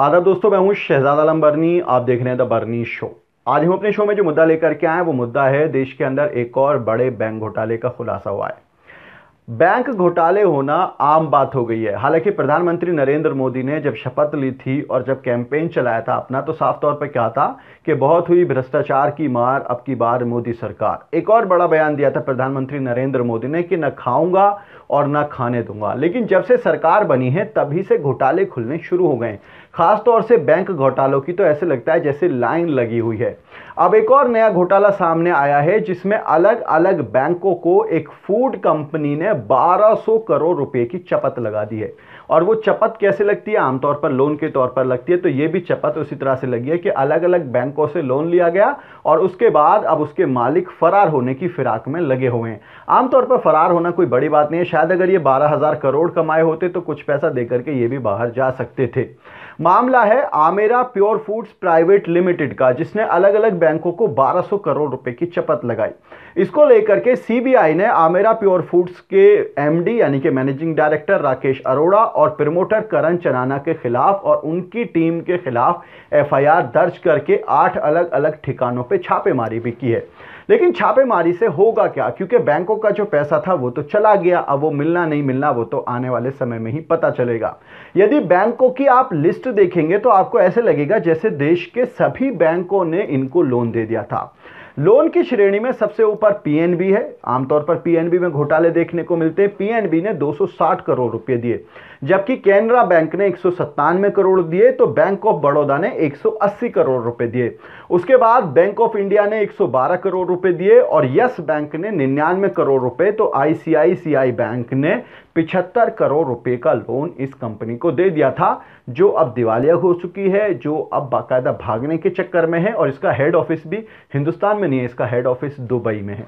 आदाब दोस्तों मैं हूं शहजाद आलम बर्नी आप देख रहे हैं द बर्नी शो आज हम अपने शो में जो मुद्दा लेकर के आए वो मुद्दा है देश के अंदर एक और बड़े बैंक घोटाले का खुलासा हुआ है बैंक घोटाले होना आम बात हो गई है हालांकि प्रधानमंत्री नरेंद्र मोदी ने जब शपथ ली थी और जब कैंपेन चलाया था अपना तो साफ तौर पर कहा था कि बहुत हुई भ्रष्टाचार की मार अब की बार मोदी सरकार एक और बड़ा बयान दिया था प्रधानमंत्री नरेंद्र मोदी ने कि न खाऊंगा और न खाने दूंगा लेकिन जब से सरकार बनी है तभी से घोटाले खुलने शुरू हो गए खासतौर से बैंक घोटालों की तो ऐसे लगता है जैसे लाइन लगी हुई है अब एक और नया घोटाला सामने आया है जिसमें अलग अलग बैंकों को एक फूड कंपनी ने 1200 करोड़ रुपए की चपत लगा दी है और वो चपत कैसे लगती है आमतौर पर लोन के तौर पर लगती है तो ये भी चपत उसी तरह से लगी है कि अलग अलग बैंकों से लोन लिया गया और उसके बाद अब उसके मालिक फरार होने की फिराक में लगे हुए हैं आमतौर पर फरार होना कोई बड़ी बात नहीं है शायद अगर ये बारह करोड़ कमाए होते तो कुछ पैसा दे करके ये भी बाहर जा सकते थे मामला है Amira pure foods private limited का जिसने अलग अलग बैंकों को 1200 करोड़ रुपए की चपत लगाई इसको लेकर के सीबीआई ने आमेरा प्योर फूड्स के एमडी यानी कि मैनेजिंग डायरेक्टर राकेश अरोड़ा और प्रमोटर करण चनाना के खिलाफ और उनकी टीम के खिलाफ एफआईआर दर्ज करके आठ अलग अलग ठिकानों पर छापेमारी भी की है लेकिन छापेमारी से होगा क्या क्योंकि बैंकों का जो पैसा था वो तो चला गया अब वो मिलना नहीं मिलना वो तो आने वाले समय में ही पता चलेगा यदि बैंकों की आप लिस्ट देखेंगे तो आपको ऐसे लगेगा जैसे देश के सभी बैंकों ने इनको लोन दे दिया था लोन की श्रेणी में सबसे ऊपर पीएनबी है आमतौर पर पीएनबी में घोटाले देखने को मिलते हैं पीएनबी ने 260 करोड़ रुपए दिए जबकि केनरा बैंक ने एक करोड़ दिए तो बैंक ऑफ बड़ौदा ने 180 करोड़ रुपए दिए उसके बाद बैंक ऑफ इंडिया ने 112 करोड़ रुपए दिए और यस बैंक ने निन्यानवे करोड़ रुपए तो आईसीआईसीआई बैंक ने पिछहत्तर करोड़ रुपए का लोन इस कंपनी को दे दिया था जो अब दिवालिया हो चुकी है जो अब बाकायदा भागने के चक्कर में है और इसका हेड ऑफिस भी हिंदुस्तान में नहीं है इसका हेड ऑफिस दुबई में है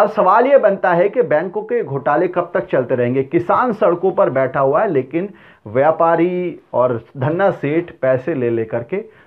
अब सवाल ये बनता है कि बैंकों के घोटाले कब तक चलते रहेंगे किसान सड़कों पर बैठा हुआ है लेकिन व्यापारी और धन्ना सेठ पैसे ले लेकर के